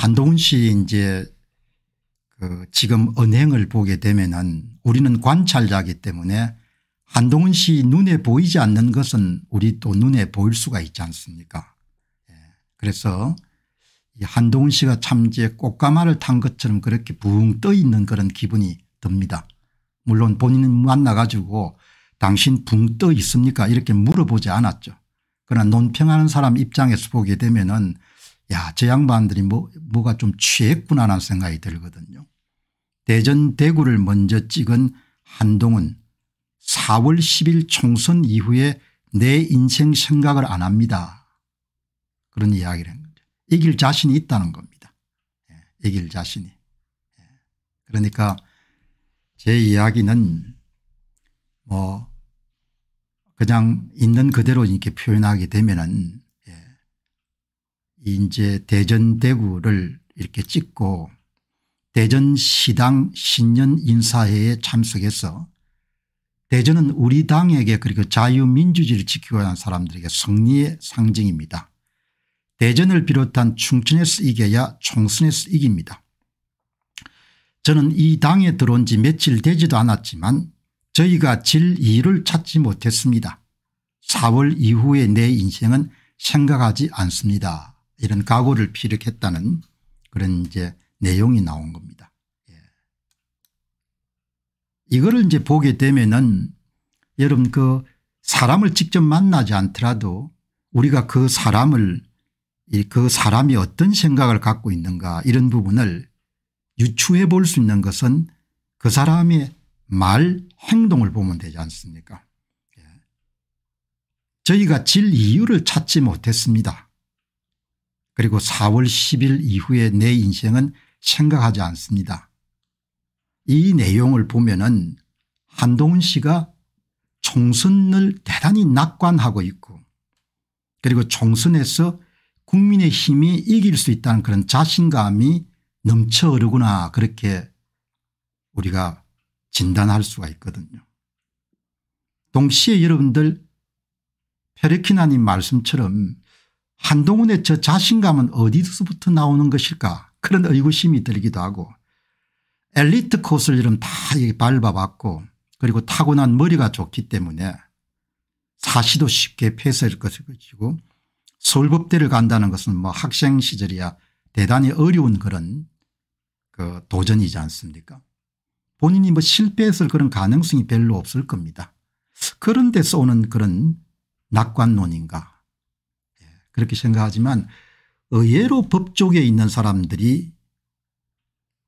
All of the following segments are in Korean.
한동훈씨 이제 그 지금 언행을 보게 되면은 우리는 관찰자기 이 때문에 한동훈 씨 눈에 보이지 않는 것은 우리 또 눈에 보일 수가 있지 않습니까 예. 그래서 한동훈 씨가 참 이제 꽃가마를 탄 것처럼 그렇게 붕 떠 있는 그런 기분이 듭니다. 물론 본인은 만나 가지고 당신 붕 떠 있습니까 이렇게 물어보지 않았죠. 그러나 논평하는 사람 입장에서 보게 되면 은 야, 저 양반들이 뭐, 뭐가 좀 취했구나라는 생각이 들거든요. 대전 대구를 먼저 찍은 한동훈 4월 10일 총선 이후에 내 인생 생각을 안 합니다. 그런 이야기를 한 거죠. 이길 자신이 있다는 겁니다. 예, 이길 자신이. 예. 그러니까 제 이야기는 뭐 그냥 있는 그대로 이렇게 표현하게 되면은 이제 대전 대구를 이렇게 찍고 대전시당 신년인사회에 참석해서 대전은 우리 당에게 그리고 자유민주주의를 지키고 있는 사람들에게 승리의 상징입니다. 대전을 비롯한 충청에서 이겨야 총선에서 이깁니다. 저는 이 당에 들어온 지 며칠 되지도 않았지만 저희가 질 이유를 찾지 못했습니다. 4월 이후에 내 인생은 생각하지 않습니다. 이런 각오를 피력했다는 그런 이제 내용이 나온 겁니다. 예. 이거를 이제 보게 되면은 여러분 그 사람을 직접 만나지 않더라도 우리가 그 사람을 그 사람이 어떤 생각을 갖고 있는가 이런 부분을 유추해 볼 수 있는 것은 그 사람의 말 행동을 보면 되지 않습니까 예. 저희가 질 이유를 찾지 못했습니다. 그리고 4월 10일 이후에 내 인생은 생각하지 않습니다. 이 내용을 보면 은 한동훈 씨가 총선을 대단히 낙관하고 있고 그리고 총선에서 국민의 힘이 이길 수 있다는 그런 자신감이 넘쳐 흐르구나 그렇게 우리가 진단할 수가 있거든요. 동시에 여러분들 페르키나님 말씀처럼 한동훈의 저 자신감은 어디서부터 나오는 것일까 그런 의구심이 들기도 하고 엘리트 코스를 이름 다 밟아봤고 그리고 타고난 머리가 좋기 때문에 사시도 쉽게 폐쇄할 것이고 서울법대를 간다는 것은 뭐 학생 시절이야 대단히 어려운 그런 그 도전이지 않습니까 본인이 뭐 실패했을 그런 가능성이 별로 없을 겁니다. 그런 데서 오는 그런 낙관론인가 그렇게 생각하지만 의외로 법조계에 있는 사람들이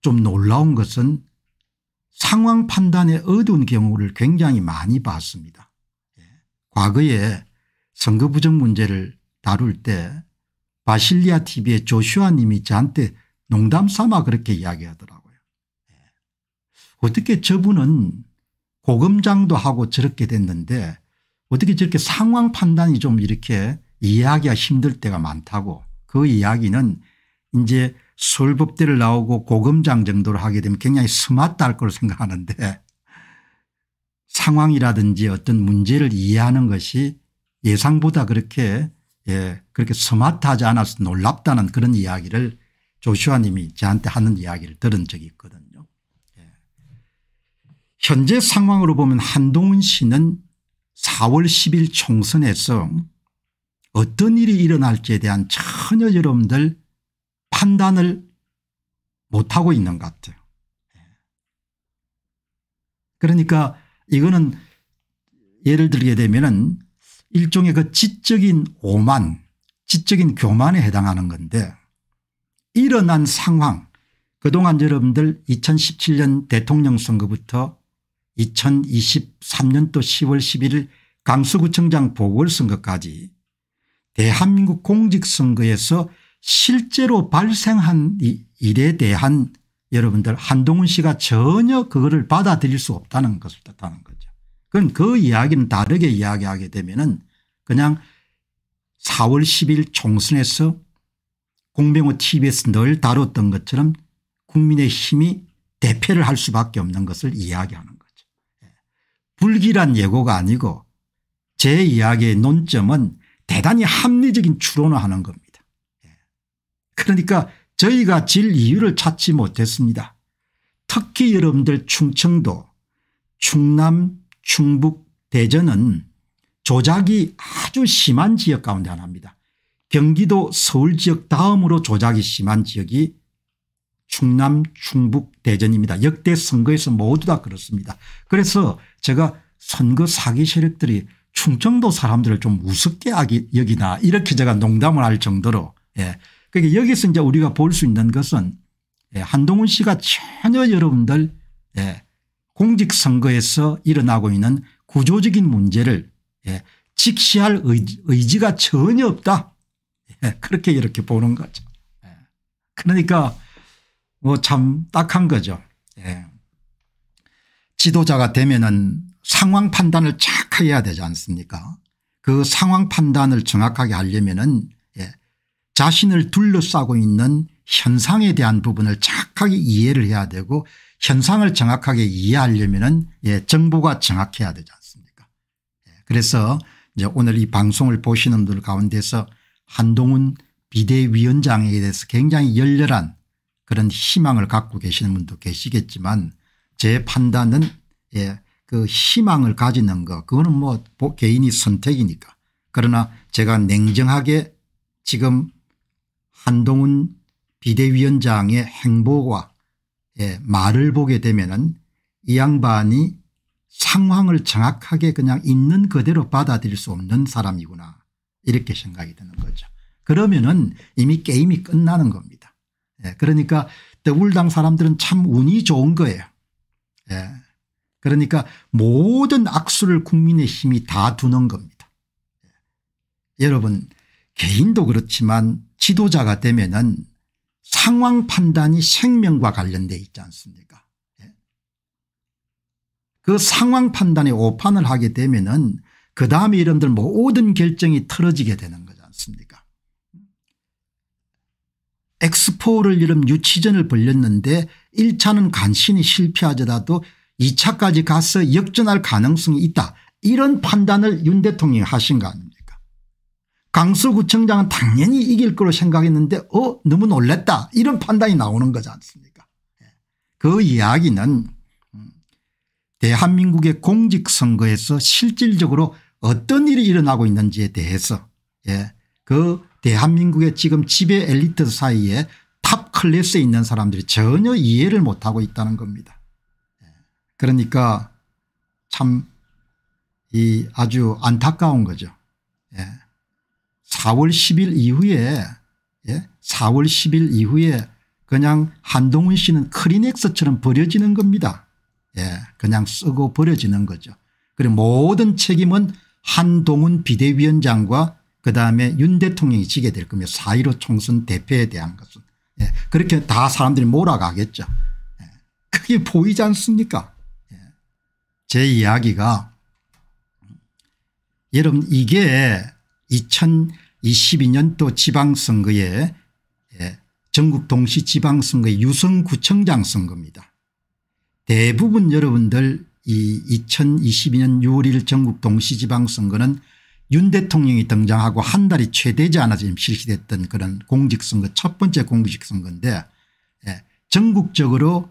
좀 놀라운 것은 상황 판단에 어두운 경우를 굉장히 많이 봤습니다. 예. 과거에 선거 부정 문제를 다룰 때 바실리아 tv의 조슈아 님이 저한테 농담 삼아 그렇게 이야기하더라고요. 예. 어떻게 저분은 고검장도 하고 저렇게 됐는데 어떻게 저렇게 상황 판단이 좀 이렇게 이해하기가 힘들 때가 많다고 그 이야기는 이제 술법대를 나오고 고검장 정도로 하게 되면 굉장히 스마트할 걸 생각하는데 상황이라든지 어떤 문제를 이해하는 것이 예상보다 그렇게 예, 그렇게 스마트하지 않아서 놀랍다는 그런 이야기를 조슈아 님이 저한테 하는 이야기를 들은 적이 있거든요. 예. 현재 상황으로 보면 한동훈 씨는 4월 10일 총선에서 어떤 일이 일어날지에 대한 전혀 여러분들 판단을 못하고 있는 것 같아요. 예. 그러니까 이거는 예를 들게 되면은 일종의 그 지적인 오만 지적인 교만에 해당하는 건데 일어난 상황 그동안 여러분들 2017년 대통령 선거부터 2023년도 10월 11일 강서구청장 보궐선거까지 대한민국 공직선거에서 실제로 발생한 일에 대한 여러분들 한동훈 씨가 전혀 그거를 받아들일 수 없다는 것을 뜻하는 거죠. 그럼 그 이야기는 다르게 이야기하게 되면은 그냥 4월 10일 총선에서 공병호 tv에서 늘 다뤘던 것처럼 국민의 힘이 대패를 할 수밖에 없는 것을 이야기하는 거죠. 예. 불길한 예고가 아니고 제 이야기의 논점은 대단히 합리적인 추론을 하는 겁니다. 예. 그러니까 저희가 질 이유를 찾지 못했습니다. 특히 여러분들 충청도 충남 충북 대전은 조작이 아주 심한 지역 가운데 하나입니다. 경기도 서울 지역 다음으로 조작이 심한 지역이 충남 충북 대전입니다. 역대 선거에서 모두 다 그렇습니다. 그래서 제가 선거 사기 세력들이 충청도 사람들을 좀 우습게 여기나 이렇게 제가 농담을 할 정도로 예. 그러니까 여기서 이제 우리가 볼 수 있는 것은 예. 한동훈 씨가 전혀 여러분들 예. 공직선거에서 일어나고 있는 구조적인 문제를 예. 직시할 의지, 가 전혀 없다. 예. 그렇게 이렇게 보는 거죠. 예. 그러니까 뭐 참 딱한 거죠. 예. 지도자가 되면은 상황 판단을 착하게 해야 되지 않습니까 그 상황 판단을 정확하게 하려면 예, 자신을 둘러싸고 있는 현상에 대한 부분을 착하게 이해를 해야 되고 현상을 정확하게 이해하려면 예, 정보가 정확해야 되지 않습니까 예, 그래서 이제 오늘 이 방송을 보시는 분들 가운데서 한동훈 비대위원장에 대해서 굉장히 열렬한 그런 희망을 갖고 계시는 분도 계시겠지만 제 판단은 예, 그 희망을 가지는 거 그거는 뭐 개인이 선택이니까 그러나 제가 냉정하게 지금 한동훈 비대위원장의 행보와 예, 말을 보게 되면은 이 양반이 상황을 정확하게 그냥 있는 그대로 받아들일 수 없는 사람이구나 이렇게 생각이 드는 거죠. 그러면은 이미 게임이 끝나는 겁니다. 예, 그러니까 더울당 사람들은 참 운이 좋은 거예요. 예, 그러니까 모든 악수를 국민의힘이 다 두는 겁니다. 예. 여러분 개인도 그렇지만 지도자가 되면 은 상황 판단이 생명과 관련돼 있지 않습니까 예. 그 상황 판단에 오판을 하게 되면 은그 다음에 이런들 모든 결정이 틀어지게 되는 거지 않습니까 엑스포를 이름 유치전을 벌렸는데 1차는 간신히 실패하더도 2차까지 가서 역전할 가능성이 있다. 이런 판단을 윤 대통령이 하신 거 아닙니까 강서구청장은 당연히 이길 거로 생각했는데 어 너무 놀랬다 이런 판단이 나오는 거지 않습니까 예. 그 이야기는 음, 대한민국의 공직선거에서 실질적으로 어떤 일이 일어나고 있는지에 대해서 예, 그 대한민국의 지금 지배 엘리트 사이에 탑 클래스에 있는 사람들이 전혀 이해를 못하고 있다는 겁니다. 그러니까 참 이 아주 안타까운 거죠. 예. 4월 10일 이후에 예? 4월 10일 이후에 그냥 한동훈 씨는 크리넥스처럼 버려지는 겁니다. 예. 그냥 쓰고 버려지는 거죠. 그리고 모든 책임은 한동훈 비대위원장과 그다음에 윤 대통령이 지게 될 겁니다. 4.15 총선 대표에 대한 것은. 예. 그렇게 다 사람들이 몰아가겠죠. 예. 그게 보이지 않습니까 제 이야기가 여러분 이게 2022년도 지방선거에 예, 전국 동시 지방선거의 유성구청장 선거입니다. 대부분 여러분들 이 2022년 6월 1일 전국 동시 지방선거는 윤 대통령이 등장하고 한 달이 최 되지 않아 지금 실시됐던 그런 공직선거 첫 번째 공직선거인데 예, 전국적으로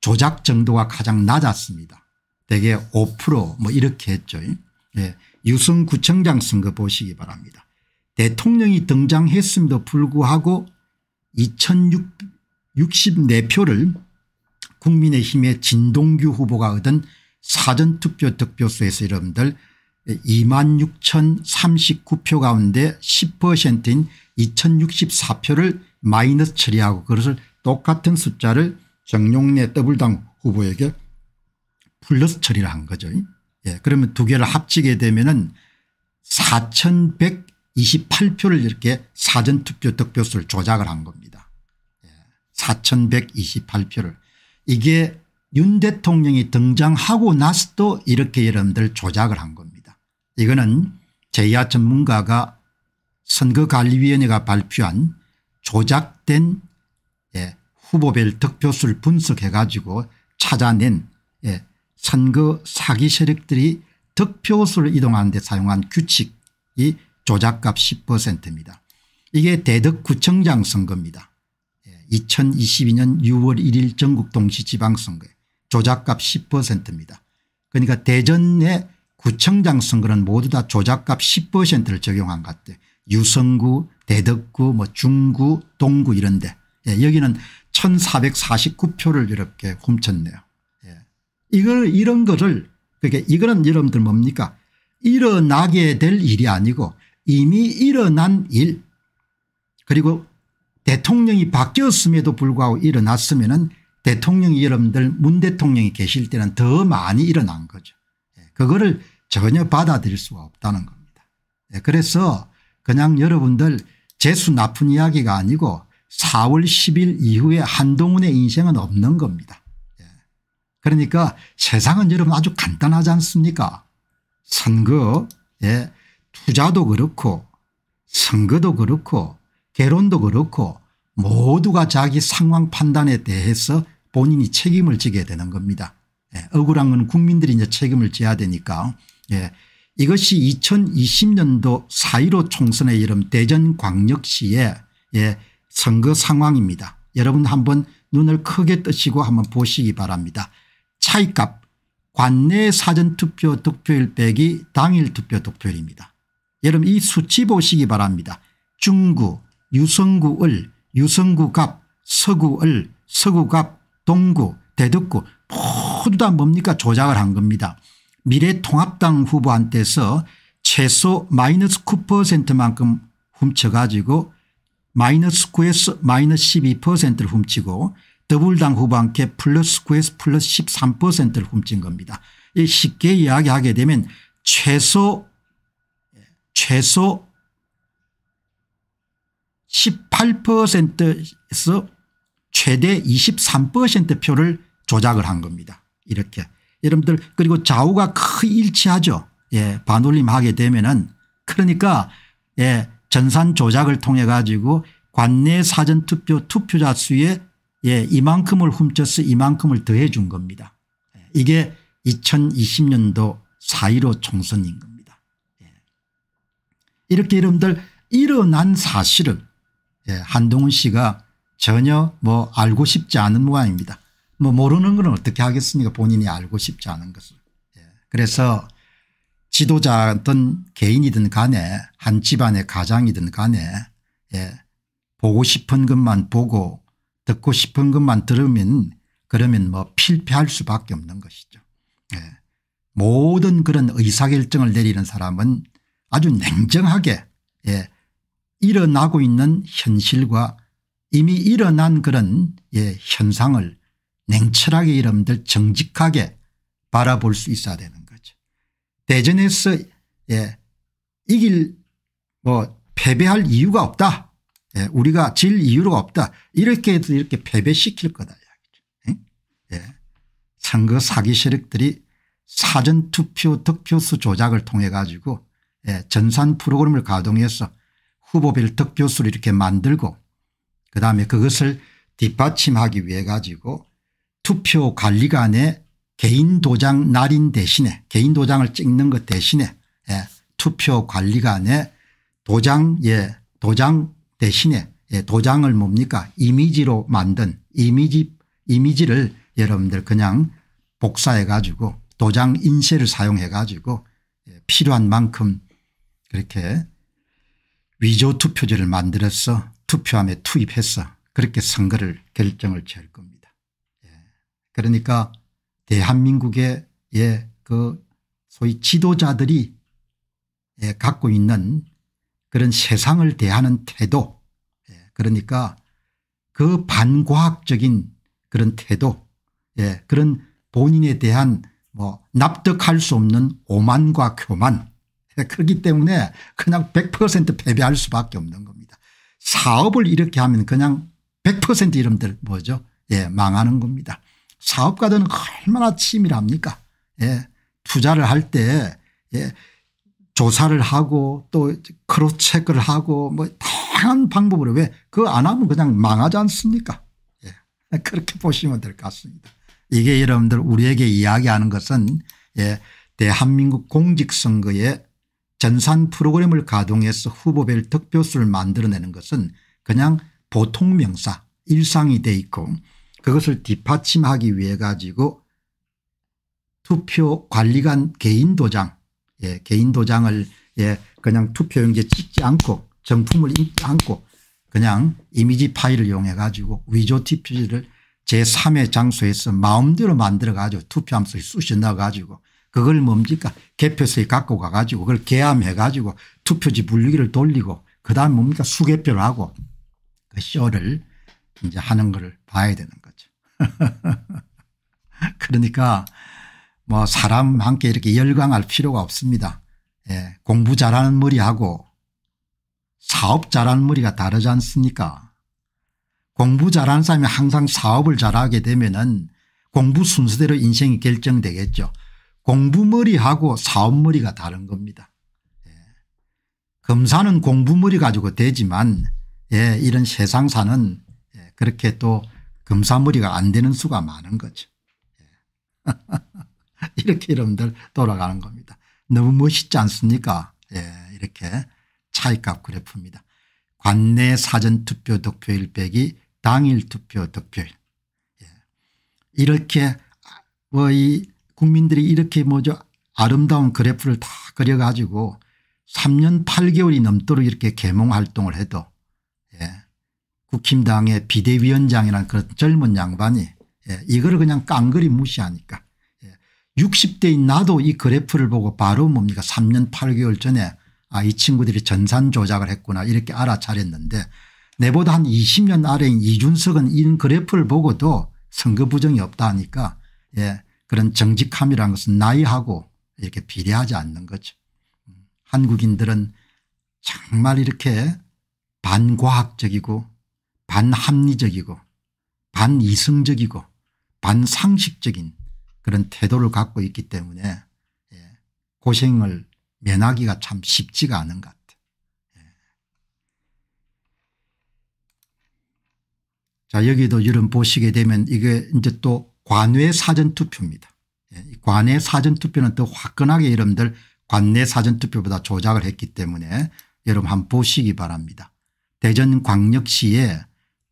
조작 정도가 가장 낮았습니다. 대개 5%뭐 이렇게 했죠. 예. 유승구청장 선거 보시기 바랍니다. 대통령이 등장했음에도 불구하고 2064표를 국민의힘의 진동규 후보가 얻은 사전투표 득표수에서 여러분들 26,039표 가운데 10%인 2064표를 마이너스 처리하고 그것을 똑같은 숫자를 정용래 더블당 후보에게 플러스 처리를 한 거죠. 예. 그러면 두 개를 합치게 되면은 4,128표를 이렇게 사전투표 득표수를 조작을 한 겁니다. 예. 4,128표를. 이게 윤 대통령이 등장하고 나서도 이렇게 여러분들 조작을 한 겁니다. 이거는 제야 전문가가 선거관리위원회가 발표한 조작된 예, 후보별 득표수를 분석해 가지고 찾아낸 예, 선거 그 사기 세력들이 득표수를 이동하는 데 사용한 규칙이 조작값 10%입니다. 이게 대덕구청장 선거입니다. 2022년 6월 1일 전국 동시지방선거에 조작값 10%입니다. 그러니까 대전의 구청장 선거는 모두 다 조작값 10%를 적용한 것 같아요. 유성구 대덕구 뭐 중구 동구 이런데 예, 여기는 1449표를 이렇게 훔쳤네요. 이걸 이런 거를 그게 그러니까 이거는 여러분들 뭡니까 일어나게 될 일이 아니고 이미 일어난 일 그리고 대통령이 바뀌었음에도 불구하고 일어났으면 은 대통령이 여러분들 문 대통령이 계실 때는 더 많이 일어난 거죠. 예, 그거를 전혀 받아들일 수가 없다는 겁니다. 예, 그래서 그냥 여러분들 재수 나쁜 이야기가 아니고 4월 10일 이후에 한동훈의 인생은 없는 겁니다. 그러니까 세상은 여러분 아주 간단하지 않습니까 선거에 예, 투자도 그렇고 선거도 그렇고 개론도 그렇고 모두가 자기 상황 판단에 대해서 본인이 책임을 지게 되는 겁니다. 예, 억울한 건 국민들이 이제 책임을 져야 되니까 예, 이것이 2020년도 4.15 총선의 여름 대전광역시의 예, 선거 상황입니다. 여러분 한번 눈을 크게 뜨시고 한번 보시기 바랍니다. 차이값 관내 사전투표 득표율 빼기 당일 투표 득표율입니다. 여러분 이 수치 보시기 바랍니다. 중구 유성구을 유성구갑 서구을 서구갑 동구 대덕구 모두 다 뭡니까 조작을 한 겁니다. 미래통합당 후보한테서 최소 마이너스 9%만큼 훔쳐가지고 마이너스 9에서 마이너스 12%를 훔치고 더불당 후반께 플러스 9에서 플러스 13%를 훔친 겁니다. 이 쉽게 이야기하게 되면 최소 최소 18%에서 최대 23%표를 조작을 한 겁니다. 이렇게. 여러분들 그리고 좌우가 크게 일치하죠. 예, 반올림하게 되면은 그러니까 예, 전산 조작을 통해 가지고 관내 사전투표 투표자 수의 예, 이만큼을 훔쳤어 이만큼을 더해 준 겁니다. 예, 이게 2020년도 4.15 총선인 겁니다. 예. 이렇게 여러분들 일어난 사실을 예, 한동훈 씨가 전혀 뭐 알고 싶지 않은 모양입니다. 뭐 모르는 건 어떻게 하겠습니까 본인이 알고 싶지 않은 것을. 예. 그래서 지도자든 개인이든 간에 한 집안의 가장이든 간에 예, 보고 싶은 것만 보고 듣고 싶은 것만 들으면 그러면 뭐 필패할 수밖에 없는 것이죠. 예. 모든 그런 의사결정을 내리는 사람은 아주 냉정하게 예. 일어나고 있는 현실과 이미 일어난 그런 예. 현상을 냉철하게 이름들 정직하게 바라볼 수 있어야 되는 거죠. 대전에서 예, 이길 뭐 패배할 이유가 없다 예, 우리가 질 이유가 없다. 이렇게 해도 이렇게 패배시킬 거다. 예. 선거 사기 세력들이 사전투표 득표수 조작을 통해 가지고 예, 전산 프로그램을 가동해서 후보별 득표수를 이렇게 만들고 그다음에 그것을 뒷받침하기 위해 가지고 투표관리관의 개인 도장 날인 대신에 개인 도장을 찍는 것 대신에 예, 투표관리관의 도장 예 도장 대신에 예, 도장을 뭡니까 이미지로 만든 이미지 이미지를 여러분들 그냥 복사해 가지고 도장 인쇄를 사용해 가지고 예, 필요한 만큼 그렇게 위조 투표지를 만들어서 투표함에 투입해서 그렇게 선거를 결정을 지을 겁니다. 예. 그러니까 대한민국의 그 소위 지도자들이 갖고 있는 그런 세상을 대하는 태도 예, 그러니까 그 반과학적인 그런 태도 예, 그런 본인에 대한 뭐 납득할 수 없는 오만과 교만 예, 그렇기 때문에 그냥 100% 패배할 수밖에 없는 겁니다. 사업을 이렇게 하면 그냥 100% 이름들 뭐죠 예, 망하는 겁니다. 사업가들은 얼마나 치밀합니까 예, 투자를 할 때 예, 조사를 하고 또 크로스 체크를 하고 뭐 다양한 방법으로 왜 그 안 하면 그냥 망하지 않습니까 예. 그렇게 보시면 될 것 같습니다. 이게 여러분들 우리에게 이야기하는 것은 예. 대한민국 공직선거에 전산 프로그램을 가동해서 후보별 득표수를 만들어내는 것은 그냥 보통 명사 일상이 돼 있고 그것을 뒷받침하기 위해 가지고 투표 관리관 개인 도장 예, 개인 도장을 예, 그냥 투표용지에 찍지 않고 정품을 읽지 않고 그냥 이미지 파일을 이용해 가지고 위조 투표지를 제3의 장소에서 마음대로 만들어 가지고 투표함수에 쑤셔 넣어 가지고 그걸 뭡니까 개표소에 갖고 가 가지고 그걸 개함해 가지고 투표지 분류기를 돌리고 그다음 뭡니까 수개표를 하고 그 쇼를 이제 하는 걸 봐야 되는 거죠. 그러니까 뭐 사람 함께 이렇게 열광할 필요가 없습니다. 예. 공부 잘하는 머리하고 사업 잘하는 머리가 다르지 않습니까 공부 잘하는 사람이 항상 사업을 잘하게 되면 공부 순서대로 인생이 결정되겠죠. 공부머리하고 사업머리가 다른 겁니다. 예. 검사는 공부머리 가지고 되지만 예, 이런 세상사는 예, 그렇게 또 검사머리가 안 되는 수가 많은 거죠. 예. 이렇게 여러분들 돌아가는 겁니다. 너무 멋있지 않습니까? 예, 이렇게 차이값 그래프입니다. 관내 사전투표 득표일 빼기 당일 투표 득표일. 예. 이렇게 뭐이 국민들이 이렇게 뭐죠 아름다운 그래프를 다 그려가지고 3년 8개월이 넘도록 이렇게 계몽 활동을 해도 예. 국힘당의 비대위원장이란 그런 젊은 양반이 예. 이걸 그냥 깡그리 무시하니까 60대인 나도 이 그래프를 보고 바로 뭡니까 3년 8개월 전에 아이 친구들이 전산 조작을 했구나 이렇게 알아차렸는데 내보다 한 20년 아래인 이준석은 이 그래프를 보고도 선거 부정이 없다 하니까 예 그런 정직함이라는 것은 나이하고 이렇게 비례하지 않는 거죠. 한국인들은 정말 이렇게 반과학적이고 반합리적이고 반이성적이고 반상식적인 그런 태도를 갖고 있기 때문에 예, 고생을 면하기가 참 쉽지가 않은 것 같아요. 예. 자 여기도 여러분 보시게 되면 이게 이제 또 관외 사전투표입니다. 예, 관외 사전투표는 더 화끈하게 여러분들 관내 사전투표보다 조작을 했기 때문에 여러분 한번 보시기 바랍니다. 대전광역시에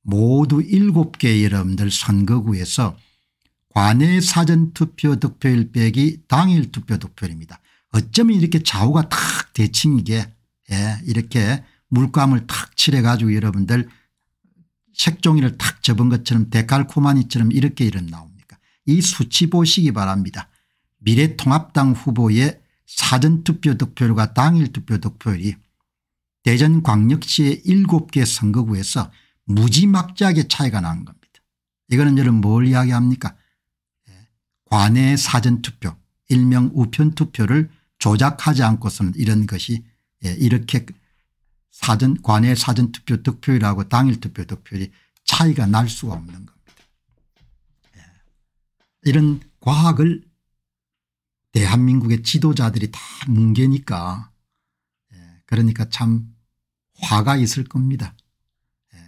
모두 7개 여러분들 선거구에서 관외 사전투표 득표율 빼기 당일 투표 득표율입니다. 어쩌면 이렇게 좌우가 탁 대칭이게 예, 이렇게 물감을 탁 칠해가지고 여러분들 색종이를 탁 접은 것처럼 데칼코마니처럼 이렇게 이름 나옵니까 이 수치 보시기 바랍니다. 미래통합당 후보의 사전투표 득표율과 당일 투표 득표율이 대전광역시의 7개 선거구에서 무지막지하게 차이가 난 겁니다. 이거는 여러분 뭘 이야기합니까 관외 사전투표 일명 우편투표를 조작하지 않고서는 이런 것이 예, 이렇게 사전 관외 사전투표 득표율하고 당일투표 득표율이 차이가 날 수가 없는 겁니다. 예. 이런 과학을 대한민국의 지도자들이 다 뭉개니까 예. 그러니까 참 화가 있을 겁니다. 예.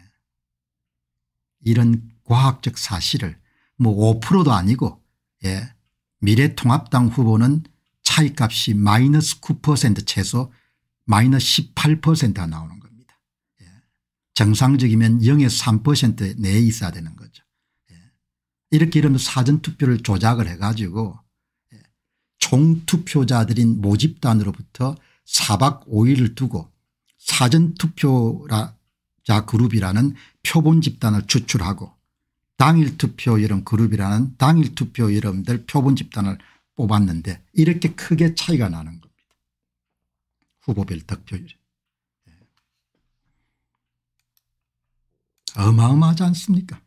이런 과학적 사실을 뭐 5%도 아니고 예. 미래통합당 후보는 차이값이 마이너스 9% 최소 마이너스 18%가 나오는 겁니다. 예. 정상적이면 0에서 3% 내에 있어야 되는 거죠. 예. 이렇게 이러면 사전투표를 조작을 해가지고 예. 총투표자들인 모집단으로부터 4박 5일을 두고 사전투표자 그룹이라는 표본 집단을 추출하고 당일투표 이름 그룹이라는 당일투표 이름들 표본 집단을 뽑았는데 이렇게 크게 차이가 나는 겁니다. 후보별 득표율. 예. 어마어마하지 않습니까